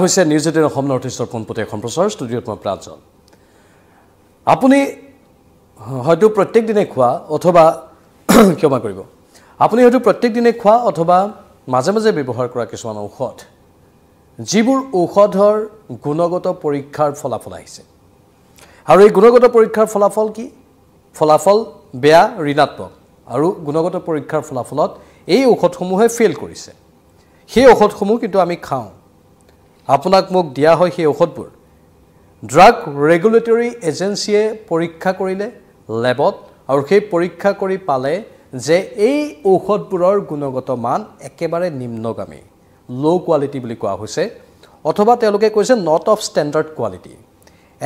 হৈছে news eighteen Assam north ইষ্টৰ পোনপটীয়া সম্প্ৰচাৰ ষ্টুডিঅ'ত মই প্ৰাঞ্জল আপুনি হয়তো প্ৰত্যেক দিনে খোৱা অথবা ক্ষমা কৰিব আপুনি হয়তো প্ৰত্যেক দিনে খোৱা অথবা মাজে মাজে ব্যৱহাৰ কৰা কিছুমান ঔষধ যিবোৰ ঔষধৰ গুণগত পৰীক্ষাৰ ফলাফল আহিছে আৰু এই গুণগত পৰীক্ষাৰ ফলাফল কি ফলাফল বেয়া ঋণাত্মক আৰু গুণগত পৰীক্ষাৰ ফলাফলত এই ঔষধসমূহে ফেইল কৰিছে সেই ঔষধসমূহ কিন্তু আমি খাওঁ আপোনাক মোক দিয়া হয় সেই ঔষধবোৰ ড্ৰাগ ৰেগুলেটৰী এজেঞ্চিয়ে পৰীক্ষা কৰিলে লেবত আৰু সেই পৰীক্ষা কৰি পালে যে এই ঔষধবোৰৰ গুণগত মান একেবাৰে নিম্নগামী ল' কোৱালিটি বুলি কোৱা হৈছে অথবা তেওঁলোকে কৈছে not of standard quality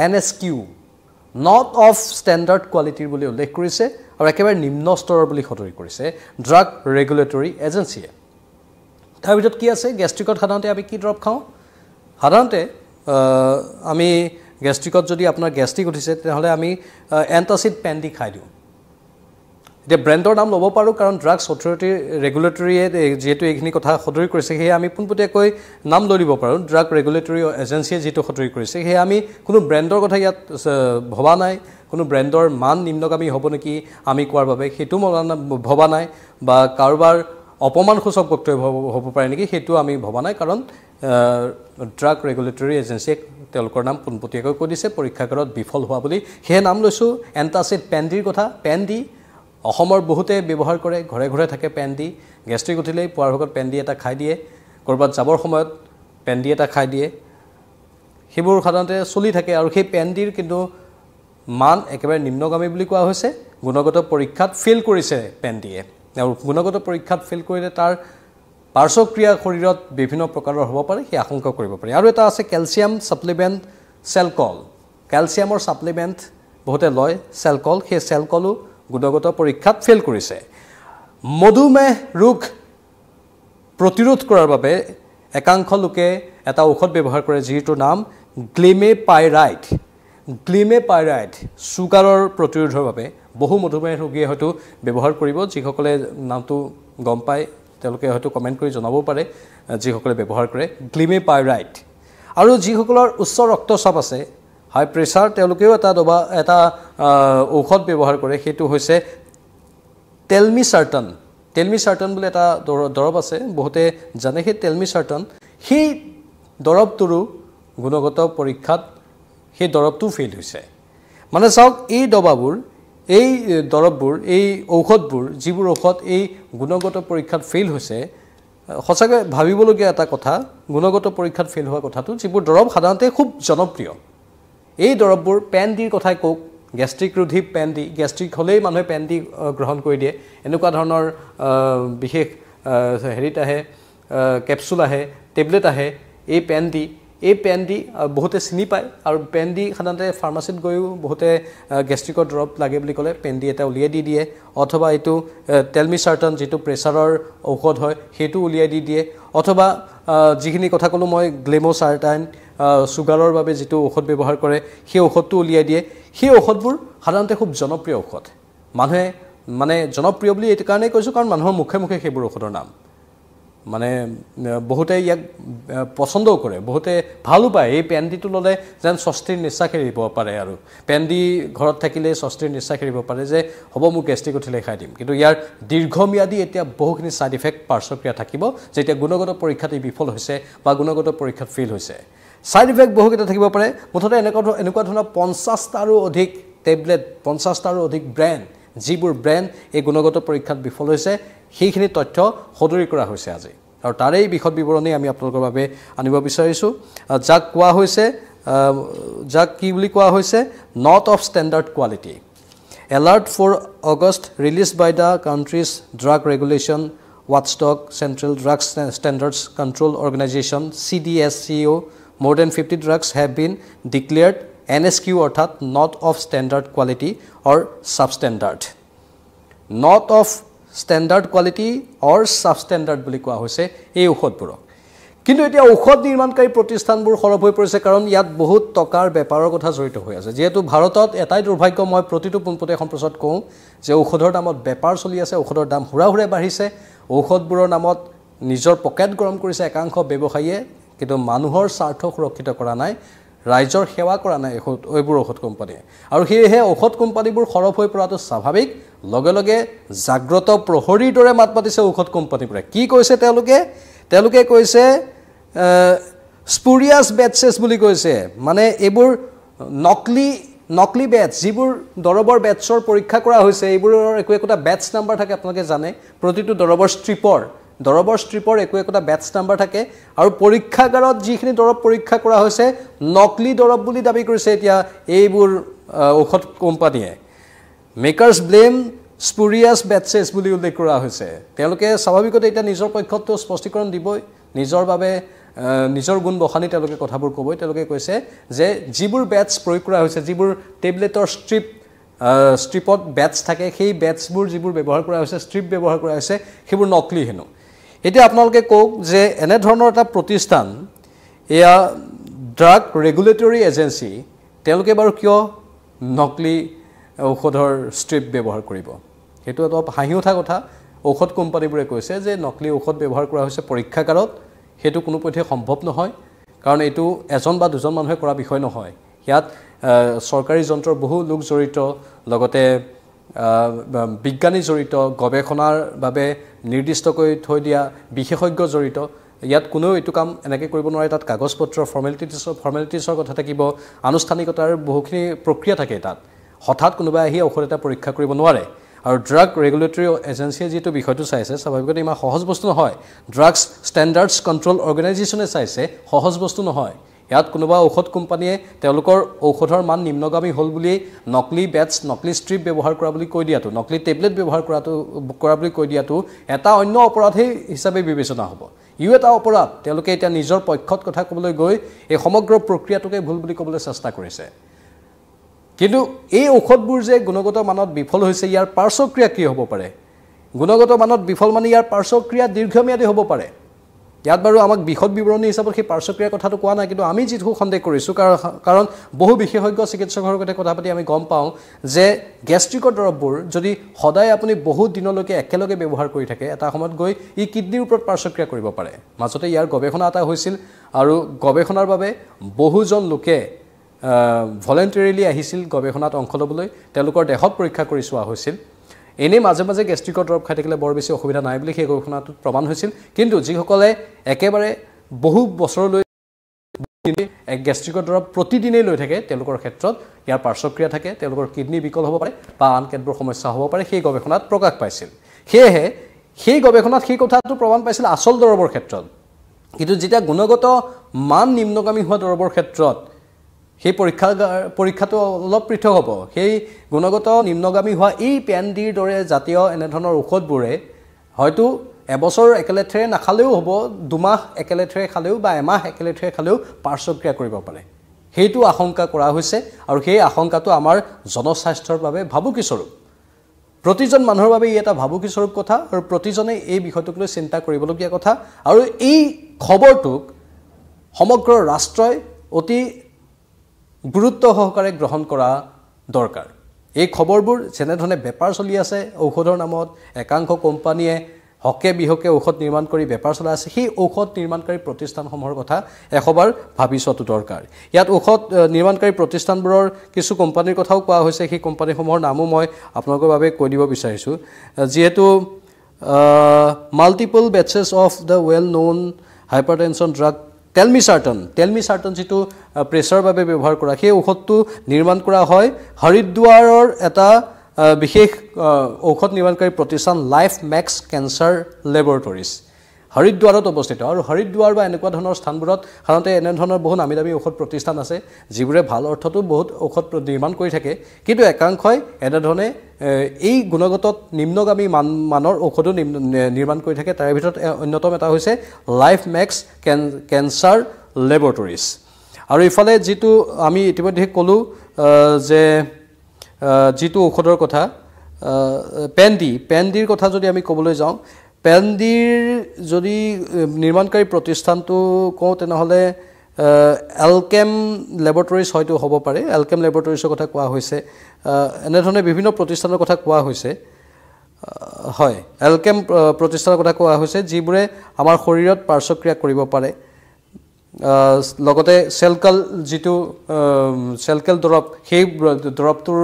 N S Q not of standard কোৱালিটিৰ বুলি উল্লেখ কৰিছে আৰু একেবাৰে নিম্ন স্তৰৰ বুলি সদৰি কৰিছে ড্ৰাগ ৰেগুলেটৰী এজেঞ্চিয়ে তাৰ ভিতৰত কি আছে গেষ্ট্ৰিকত সাধাৰণতে আমি কি দৰৱ খাওঁ সাধাৰণতে আমি গেষ্ট্ৰিকত যদি আপোনাৰ গেষ্ট্ৰিক উঠিছে তেনেহ'লে আমি এণ্টাচিড পেণ্ডি খাই দিওঁ এতিয়া ব্ৰেণ্ডৰ নাম ল'ব পাৰোঁ কাৰণ ড্ৰাগছ অথৰিটিৰ ৰেগুলেটৰীয়ে যিহেতু এইখিনি কথা সদৰি কৰিছে সেয়ে আমি পোনপটীয়াকৈ নাম লৈ দিব পাৰোঁ ড্ৰাগ ৰেগুলেটৰী এজেঞ্চিয়ে যিটো সদৰি কৰিছে সেয়ে আমি কোনো ব্ৰেণ্ডৰ কথা ইয়াত ভবা নাই কোনো ব্ৰেণ্ডৰ মান নিম্নগামী হ'ব নেকি আমি কোৱাৰ বাবে সেইটো মনা ভবা নাই বা কাৰোবাৰ অপমানসূচক বক্তব্য হ'ব পাৰে নেকি সেইটো আমি ভবা নাই কাৰণ ড্ৰাগ ৰেগুলেটৰী এজেঞ্চিয়ে তেওঁলোকৰ নাম পোনপটীয়াকৈ কৈ দিছে পৰীক্ষাগাৰত বিফল হোৱা বুলি সেয়ে নাম লৈছোঁ এণ্টাচিড পেণ্ডিৰ কথা পেণ্ডি অসমৰ বহুতে ব্যৱহাৰ কৰে ঘৰে ঘৰে থাকে পেণ্ডি গেষ্ট্ৰিক উঠিলেই পোৱাৰ ভাগত পেণ্ডি এটা খাই দিয়ে ক'ৰবাত যাবৰ সময়ত পেণ্ডি এটা খাই দিয়ে সেইবোৰ সাধাৰণতে চলি থাকে আৰু সেই পেণ্ডিৰ কিন্তু মান একেবাৰে নিম্নগামী বুলি কোৱা হৈছে গুণগত পৰীক্ষাত ফেইল কৰিছে পেণ্ডিয়ে তেওঁৰ গুণগত পৰীক্ষাত ফেইল কৰিলে তাৰ পাৰ্শ্বক্ৰিয়া শৰীৰত বিভিন্ন প্ৰকাৰৰ হ'ব পাৰে সেই আশংকা কৰিব পাৰি আৰু এটা আছে কেলছিয়াম ছাপ্লিমেণ্ট চেলকল কেলছিয়ামৰ ছাপ্লিমেণ্ট বহুতে লয় চেলকল সেই চেলকলো গুণগত পৰীক্ষাত ফেইল কৰিছে মধুমেহ ৰোগ প্ৰতিৰোধ কৰাৰ বাবে একাংশ লোকে এটা ঔষধ ব্যৱহাৰ কৰে যিটোৰ নাম গ্লিমে পাইৰাইড গ্লিমে পাইৰাইড চুগাৰৰ প্ৰতিৰোধৰ বাবে বহু মধুমেহ ৰোগীয়ে হয়তো ব্যৱহাৰ কৰিব যিসকলে নামটো গম পায় তেওঁলোকে হয়তো কমেণ্ট কৰি জনাবও পাৰে যিসকলে ব্যৱহাৰ কৰে গ্লিমি পাইৰাইট আৰু যিসকলৰ উচ্চ ৰক্তচাপ আছে হাই প্ৰেছাৰ তেওঁলোকেও এটা দবা এটা ঔষধ ব্যৱহাৰ কৰে সেইটো হৈছে চাৰ্টন টেলমিচাৰ্টন চাৰ্টন বুলি এটা দৰৱ আছে বহুতে জানে সেই চাৰ্টন সেই দৰৱটোৰো গুণগত পৰীক্ষাত সেই দৰৱটো ফেইল হৈছে মানে চাওক এই দবাবোৰ এই দৰৱবোৰ এই ঔষধবোৰ যিবোৰ ঔষধ এই গুণগত পৰীক্ষাত ফেইল হৈছে সঁচাকৈ ভাবিবলগীয়া এটা কথা গুণগত পৰীক্ষাত ফেইল হোৱা কথাটো যিবোৰ দৰৱ সাধাৰণতে খুব জনপ্ৰিয় এই দৰৱবোৰ পেন ডিৰ কথাই কওক গেষ্ট্ৰিক ৰোধী পেন দি গেষ্ট্ৰিক হ'লেই মানুহে পেন দি গ্ৰহণ কৰি দিয়ে এনেকুৱা ধৰণৰ বিশেষ হেৰিত আহে কেপচুল আহে টেবলেট আহে এই পেন দি এই পেন দি বহুতে চিনি পায় আৰু পেন দি সাধাৰণতে ফাৰ্মাচীত গৈও বহুতে গেষ্ট্ৰিকৰ দৰৱ লাগে বুলি ক'লে পেন দি এটা উলিয়াই দি দিয়ে অথবা এইটো টেলমিচাৰ্টন যিটো প্ৰেছাৰৰ ঔষধ হয় সেইটো উলিয়াই দি দিয়ে অথবা যিখিনি কথা ক'লোঁ মই গ্লেম' গ্লেম'চাৰ্টাইন চুগাৰৰ বাবে যিটো ঔষধ ব্যৱহাৰ কৰে সেই ঔষধটো উলিয়াই দিয়ে সেই ঔষধবোৰ সাধাৰণতে খুব জনপ্ৰিয় ঔষধ মানুহে মানে জনপ্ৰিয় বুলি এইটো কাৰণেই কৈছোঁ কাৰণ মানুহৰ মুখে মুখে সেইবোৰ ঔষধৰ নাম মানে বহুতে ইয়াক পচন্দও কৰে বহুতে ভালো পায় এই পেণ্ডিটো ল'লে যেন স্বস্তিৰ নিশ্বাস খেৰিব পাৰে আৰু পেণ্ডি ঘৰত থাকিলে স্বস্তিৰ নিশ্বাস খেৰিব পাৰে যে হ'ব মোক গেষ্ট্ৰিক উঠিলে খাই দিম কিন্তু ইয়াৰ দীৰ্ঘম্যাদী এতিয়া বহুখিনি ছাইড ইফেক্ট পাৰ্শ্বক্ৰিয়া থাকিব যেতিয়া গুণগত পৰীক্ষাত ই বিফল হৈছে বা গুণগত পৰীক্ষাত ফেইল হৈছে ছাইড ইফেক্ট বহুকেইটা থাকিব পাৰে মুঠতে এনেকুৱা এনেকুৱা ধৰণৰ পঞ্চাছটাৰো অধিক টেবলেট পঞ্চাছটাৰো অধিক ব্ৰেণ্ড যিবোৰ ব্ৰেণ্ড এই গুণগত পৰীক্ষাত বিফল হৈছে সেইখিনি তথ্য সদৰি কৰা হৈছে আজি আৰু তাৰে এই বিশদ বিৱৰণী আমি আপোনালোকৰ বাবে আনিব বিচাৰিছোঁ যাক কোৱা হৈছে যাক কি বুলি কোৱা হৈছে not of standard quality alert for August release by the country's drug regulation watchdog central drugs standards control organisation C D S C O' more than fifty drugs have been declared N S Q অৰ্থাৎ not of standard quality or substandard not of standard quality or substandard বুলি কোৱা হৈছে এই ঔষধবোৰক কিন্তু এতিয়া ঔষধ নিৰ্মাণকাৰী প্ৰতিষ্ঠানবোৰ সৰব হৈ পৰিছে কাৰণ ইয়াত বহুত টকাৰ বেপাৰৰ কথা জড়িত হৈ আছে যিহেতু ভাৰতত এটাই দুৰ্ভাগ্য মই প্ৰতিটো পোনপটীয়া সম্প্ৰচাৰত কওঁ যে ঔষধৰ দামত বেপাৰ চলি আছে ঔষধৰ দাম হুৰা হুৰে বাঢ়িছে ঔষধবোৰৰ নামত নিজৰ পকেট গৰম কৰিছে একাংশ ব্যৱসায়ীয়ে কিন্তু মানুহৰ স্বাৰ্থ সুৰক্ষিত কৰা নাই ৰাইজৰ সেৱা কৰা নাই ঔষধ এইবোৰ ঔষধ কোম্পানীয়ে আৰু সেয়েহে ঔষধ কোম্পানীবোৰ সৰব হৈ পৰাটো স্বাভাৱিক লগে লগে জাগ্ৰত প্ৰহৰীৰ দৰে মাত মাতিছে ঔষধ কোম্পানীবোৰে কি কৈছে তেওঁলোকে তেওঁলোকে কৈছে স্পুৰিয়াছ বেটছেছ বুলি কৈছে মানে এইবোৰ নকলি নকলি বেটছ যিবোৰ দৰৱৰ বেটছৰ পৰীক্ষা কৰা হৈছে এইবোৰৰ একো একোটা বেটছ নাম্বাৰ থাকে আপোনালোকে জানে প্ৰতিটো দৰৱৰ ষ্ট্ৰিপৰ দৰৱৰ ষ্ট্ৰিপৰ একো একোটা বেটছ নাম্বাৰ থাকে আৰু পৰীক্ষাগাৰত যিখিনি দৰৱ পৰীক্ষা কৰা হৈছে নকলি দৰৱ বুলি দাবী কৰিছে এতিয়া এইবোৰ ঔষধ কোম্পানীয়ে মেকাৰ্ছ ব্লেম স্পুৰিয়াছ বেটছেছ বুলি উল্লেখ কৰা হৈছে তেওঁলোকে স্বাভাৱিকতে এতিয়া নিজৰ পক্ষতটো স্পষ্টীকৰণ দিবই নিজৰ বাবে নিজৰ গুণ বসানি তেওঁলোকে কথাবোৰ ক'বই তেওঁলোকে কৈছে যে যিবোৰ বেটছ প্ৰয়োগ কৰা হৈছে যিবোৰ টেবলেটৰ ষ্ট্ৰিপ ষ্ট্ৰিপত বেটছ থাকে সেই বেটছবোৰ যিবোৰ ব্যৱহাৰ কৰা হৈছে ষ্ট্ৰিপ ব্যৱহাৰ কৰা হৈছে সেইবোৰ নকলি হেনো এতিয়া আপোনালোকে কওক যে এনেধৰণৰ এটা প্ৰতিষ্ঠান এয়া ড্ৰাগ ৰেগুলেটৰী এজেঞ্চি তেওঁলোকে বাৰু কিয় নকলি ঔষধৰ ষ্ট্ৰিপ ব্যৱহাৰ কৰিব সেইটো এটা হাঁহি উঠা কথা ঔষধ কোম্পানীবোৰে কৈছে যে নকলি ঔষধ ব্যৱহাৰ কৰা হৈছে পৰীক্ষাগাৰত সেইটো কোনোপধ্যে সম্ভৱ নহয় কাৰণ এইটো এজন বা দুজন মানুহে কৰা বিষয় নহয় ইয়াত চৰকাৰী যন্ত্ৰৰ বহু লোক জড়িত লগতে বিজ্ঞানী জড়িত গৱেষণাৰ বাবে নিৰ্দিষ্টকৈ থৈ দিয়া বিশেষজ্ঞ জড়িত ইয়াত কোনেও এইটো কাম এনেকৈ কৰিব নোৱাৰে তাত কাগজ পত্ৰ ফৰ্মেলিটিছৰ ফৰ্মেলিটিছৰ কথা থাকিব আনুষ্ঠানিকতাৰ বহুখিনি প্ৰক্ৰিয়া থাকে তাত হঠাৎ কোনোবাই আহি ঔষধ এটা পৰীক্ষা কৰিব নোৱাৰে আৰু ড্ৰাগ ৰেগুলেটৰী এজেঞ্চিয়ে যিটো বিষয়টো চাইছে স্বাভাৱিকতে ইমান সহজ বস্তু নহয় ড্ৰাগছ ষ্টেণ্ডাৰ্ডছ কণ্ট্ৰল অৰ্গেনাইজেশ্যনে চাইছে সহজ বস্তু নহয় ইয়াত কোনোবা ঔষধ কোম্পানীয়ে তেওঁলোকৰ ঔষধৰ মান নিম্নগামী হ'ল বুলি নকলি বেটছ নকলি ষ্ট্ৰিপ ব্যৱহাৰ কৰা বুলি কৈ দিয়াটো নকলি টেবলেট ব্যৱহাৰ কৰাটো কৰা বুলি কৈ দিয়াটো এটা অন্য অপৰাধেই হিচাপে বিবেচনা হ'ব ইও এটা অপৰাধ তেওঁলোকে এতিয়া নিজৰ পক্ষত কথা ক'বলৈ গৈ এই সমগ্ৰ প্ৰক্ৰিয়াটোকে ভুল বুলি ক'বলৈ চেষ্টা কৰিছে কিন্তু এই ঔষধবোৰ যে গুণগত মানত বিফল হৈছে ইয়াৰ পাৰ্শ্বক্ৰিয়া কি হ'ব পাৰে গুণগত মানত বিফল মানে ইয়াৰ পাৰ্শ্বক্ৰিয়া দীৰ্ঘম্যাদী হ'ব পাৰে ইয়াত বাৰু আমাক বিশদ বিৱৰণী হিচাপত সেই পাৰ্শ্বক্ৰিয়াৰ কথাটো কোৱা নাই কিন্তু আমি যিটো সন্দেহ কৰিছোঁ কাৰণ বহু বিশেষজ্ঞ চিকিৎসকৰ সৈতে কথা পাতি আমি গম পাওঁ যে গেষ্ট্ৰিকৰ দৰৱবোৰ যদি সদায় আপুনি বহুত দিনলৈকে একেলগে ব্যৱহাৰ কৰি থাকে এটা সময়ত গৈ ই কিডনীৰ ওপৰত পাৰ্শ্বক্ৰিয়া কৰিব পাৰে মাজতে ইয়াৰ গৱেষণা এটা হৈছিল আৰু গৱেষণাৰ বাবে বহুজন লোকে ভলেণ্টেৰিলি আহিছিল গৱেষণাত অংশ ল'বলৈ তেওঁলোকৰ দেহত পৰীক্ষা কৰি চোৱা হৈছিল এনেই মাজে মাজে গেষ্ট্ৰিকৰ দৰৱ খাই থাকিলে বৰ বেছি অসুবিধা নাই বুলি সেই গৱেষণাটোত প্ৰমাণ হৈছিল কিন্তু যিসকলে একেবাৰে বহু বছৰলৈ এক গেষ্ট্ৰিকৰ দৰৱ প্ৰতিদিনেই লৈ থাকে তেওঁলোকৰ ক্ষেত্ৰত ইয়াৰ পাৰ্শ্বক্ৰিয়া থাকে তেওঁলোকৰ কিডনী বিকল হ'ব পাৰে বা আন কেতবোৰ সমস্যা হ'ব পাৰে সেই গৱেষণাত প্ৰকাশ পাইছিল সেয়েহে সেই গৱেষণাত সেই কথাটো প্ৰমাণ পাইছিল আচল দৰৱৰ ক্ষেত্ৰত কিন্তু যেতিয়া গুণগত মান নিম্নগামী হোৱা দৰৱৰ ক্ষেত্ৰত সেই পৰীক্ষাগাৰ পৰীক্ষাটো অলপ পৃথক হ'ব সেই গুণগত নিম্নগামী হোৱা এই পেন ডিৰ দৰে জাতীয় এনেধৰণৰ ঔষধবোৰে হয়তো এবছৰ একেলেথেৰে নাখালেও হ'ব দুমাহ একেলেথেৰে খালেও বা এমাহ একেলেথেৰে খালেও পাৰ্শ্বক্ৰিয়া কৰিব পাৰে সেইটো আশংকা কৰা হৈছে আৰু সেই আশংকাটো আমাৰ জনস্বাস্থ্যৰ বাবে ভাবুকিস্বৰূপ প্ৰতিজন মানুহৰ বাবে ই এটা ভাবুকিস্বৰূপ কথা আৰু প্ৰতিজনে এই বিষয়টোক লৈ চিন্তা কৰিবলগীয়া কথা আৰু এই খবৰটোক সমগ্ৰ ৰাষ্ট্ৰই অতি গুৰুত্ব সহকাৰে গ্ৰহণ কৰা দৰকাৰ এই খবৰবোৰ যেনেধৰণে বেপাৰ চলি আছে ঔষধৰ নামত একাংশ কোম্পানীয়ে হকে বিহকে ঔষধ নিৰ্মাণ কৰি বেপাৰ চলাই আছে সেই ঔষধ নিৰ্মাণকাৰী প্ৰতিষ্ঠানসমূহৰ কথা এশবাৰ ভাবি চোৱাটো দৰকাৰ ইয়াত ঔষধ নিৰ্মাণকাৰী প্ৰতিষ্ঠানবোৰৰ কিছু কোম্পানীৰ কথাও কোৱা হৈছে সেই কোম্পানীসমূহৰ নামো মই আপোনালোকৰ বাবে কৈ দিব বিচাৰিছোঁ যিহেতু multiple batches of the well known hypertension drug Telmisartan Telmisartan যিটো প্ৰেছাৰৰ বাবে ব্যৱহাৰ কৰা সেই ঔষধটো নিৰ্মাণ কৰা হয় হৰিদ্বাৰৰ এটা বিশেষ ঔষধ নিৰ্মাণকাৰী প্ৰতিষ্ঠান লাইফ মেক্স কেঞ্চাৰ লেবৰেটৰীজ হৰিদ্বাৰত অৱস্থিত আৰু হৰিদ্বাৰ বা এনেকুৱা ধৰণৰ স্থানবোৰত সাধাৰণতে এনেধৰণৰ বহু নামী দামী ঔষধ প্ৰতিষ্ঠান আছে যিবোৰে ভাল অৰ্থতো বহুত ঔষধ নিৰ্মাণ কৰি থাকে কিন্তু একাংশই এনেধৰণে এই গুণগত নিম্নগামী মান মানৰ ঔষধো নিৰ্মাণ কৰি থাকে তাৰে ভিতৰত অন্যতম এটা হৈছে লাইফ মেক্স কেন কেঞ্চাৰ লেবৰেটৰিজ আৰু ইফালে যিটো আমি ইতিমধ্যে ক'লোঁ যে যিটো ঔষধৰ কথা পেন ডি পেন ডিৰ কথা যদি আমি ক'বলৈ যাওঁ পেণ্ডিৰ যদি নিৰ্মাণকাৰী প্ৰতিষ্ঠানটো কওঁ তেনেহ'লে এল কেম লেবৰেটৰিজ হয়তো হ'ব পাৰে এল কেম লেবৰেটৰিজৰ কথা কোৱা হৈছে এনেধৰণে বিভিন্ন প্ৰতিষ্ঠানৰ কথা কোৱা হৈছে হয় এল কেম প্ৰতিষ্ঠানৰ কথা কোৱা হৈছে যিবোৰে আমাৰ শৰীৰত পাৰ্শ্বক্ৰিয়া কৰিব পাৰে লগতে চেলকেল যিটো চেলকেল দৰৱ সেই দৰৱটোৰ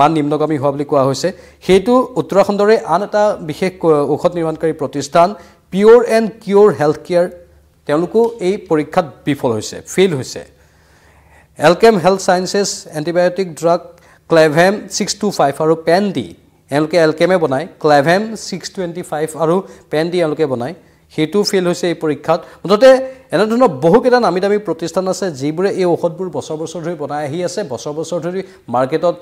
মান নিম্নগামী হোৱা বুলি কোৱা হৈছে সেইটো উত্তৰাখণ্ডৰে আন এটা বিশেষ ঔষধ নিৰ্মাণকাৰী প্ৰতিষ্ঠান Pure and Cure Health Care তেওঁলোকো এই পৰীক্ষাত বিফল হৈছে ফেইল হৈছে Alkem Health Sciences antibiotic drug Clavam six two five আৰু পেন ডি এওঁলোকে এলকেমে বনায় ক্লেভেম ছিক্স টুৱেণ্টি ফাইভ আৰু পেন ডি এওঁলোকে বনায় সেইটোও ফেইল হৈছে এই পৰীক্ষাত মুঠতে এনেধৰণৰ বহুকেইটা নামী দামী প্ৰতিষ্ঠান আছে যিবোৰে এই ঔষধবোৰ বছৰ বছৰ ধৰি বনাই আহি আছে বছৰ বছৰ ধৰি মাৰ্কেটত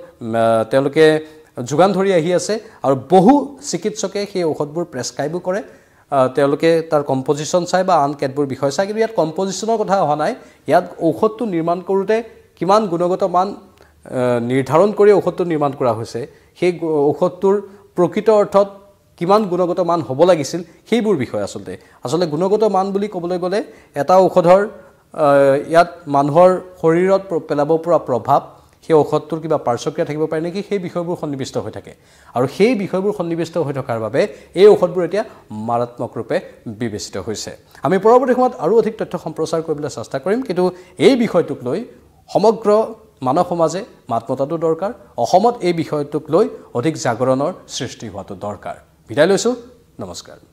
তেওঁলোকে যোগান ধৰি আহি আছে আৰু বহু চিকিৎসকে সেই ঔষধবোৰ প্ৰেছক্ৰাইবো কৰে তেওঁলোকে তাৰ কম্পজিশ্যন চাই বা আন কেতবোৰ বিষয় চায় কিন্তু ইয়াত কম্পজিশ্যনৰ কথা অহা নাই ইয়াত ঔষধটো নিৰ্মাণ কৰোঁতে কিমান গুণগত মান নিৰ্ধাৰণ কৰি ঔষধটো নিৰ্মাণ কৰা হৈছে সেই ঔষধটোৰ প্ৰকৃত অৰ্থত কিমান গুণগত মান হ'ব লাগিছিল সেইবোৰ বিষয় আচলতে আচলতে গুণগত মান বুলি ক'বলৈ গ'লে এটা ঔষধৰ ইয়াত মানুহৰ শৰীৰত পেলাব পৰা প্ৰভাৱ সেই ঔষধটোৰ কিবা পাৰ্শ্বক্ৰিয়া থাকিব পাৰে নেকি সেই বিষয়বোৰ সন্নিৱিষ্ট হৈ থাকে আৰু সেই বিষয়বোৰ সন্নিৱিষ্ট হৈ থকাৰ বাবে এই ঔষধবোৰ এতিয়া মাৰাত্মক ৰূপে বিবেচিত হৈছে আমি পৰৱৰ্তী সময়ত আৰু অধিক তথ্য সম্প্ৰচাৰ কৰিবলৈ চেষ্টা কৰিম কিন্তু এই বিষয়টোক লৈ সমগ্ৰ মানৱ সমাজে মাত মতাটো দৰকাৰ অসমত এই বিষয়টোক লৈ অধিক জাগৰণৰ সৃষ্টি হোৱাটো দৰকাৰ भिडाइलो छु नमस्कार